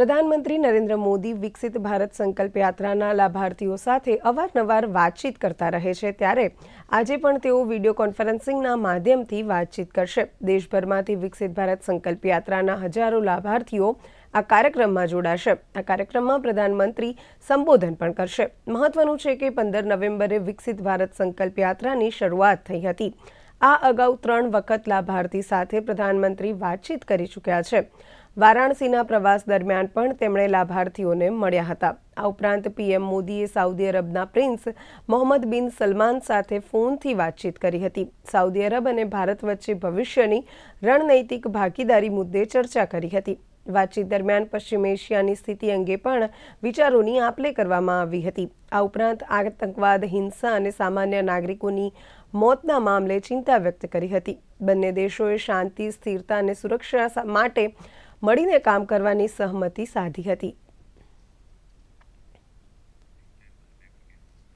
પ્રધાનમંત્રી નરેન્દ્ર મોદી વિકસિત ભારત સંકલ્પ યાત્રાના લાભાર્થીઓ સાથે અવારનવાર વાચિત કરતા રહે છે ત્યારે આજે પણ તેઓ વિડિયો કોન્ફરન્સિંગના માધ્યમથી વાચિત કરશે દેશભરમાંથી વિકસિત ભારત સંકલ્પ યાત્રાના હજારો લાભાર્થીઓ આ કાર્યક્રમમાં જોડાશે આ કાર્યક્રમમાં પ્રધાનમંત્રી સંબોધન પણ કરશે મહત્વનું છે કે 15 નવેમ્બરે વિકસિત ભારત સંકલ્પ યાત્રાની શરૂઆત થઈ હતી આ અગાઉ 3 વખત લાભાર્થી સાથે પ્રધાનમંત્રી વાચિત કરી ચૂક્યા છે वाराणसीના પ્રવાસ દરમિયાન પણ તેમણે લાભાર્થીઓને મળ્યા હતા આ ઉપરાંત પીએમ મોદીએ સાઉદી અરેબિયાના પ્રિન્સ મોહમ્મદ બિન સલ્માન સાથે ફોનથી વાતચીત કરી હતી સાઉદી અરેબ અને ભારત વચ્ચે ભવિષ્યની રણનીતિક ભાગીદારી મુદ્દે ચર્ચા કરી હતી વાતચીત દરમિયાન પશ્ચિમ એશિયાની સ્થિતિ અંગે પણ વિચારોની આપલે કરવામાં આવી હતી આ ઉપરાંત આતંકવાદ હિંસા અને સામાન્ય નાગરિકોની મોતના મામલે ચિંતા વ્યક્ત કરી હતી બંને દેશોએ શાંતિ સ્થિરતા અને સુરક્ષા માટે મળીને કામ કરવાની સહમતિ સાધી હતી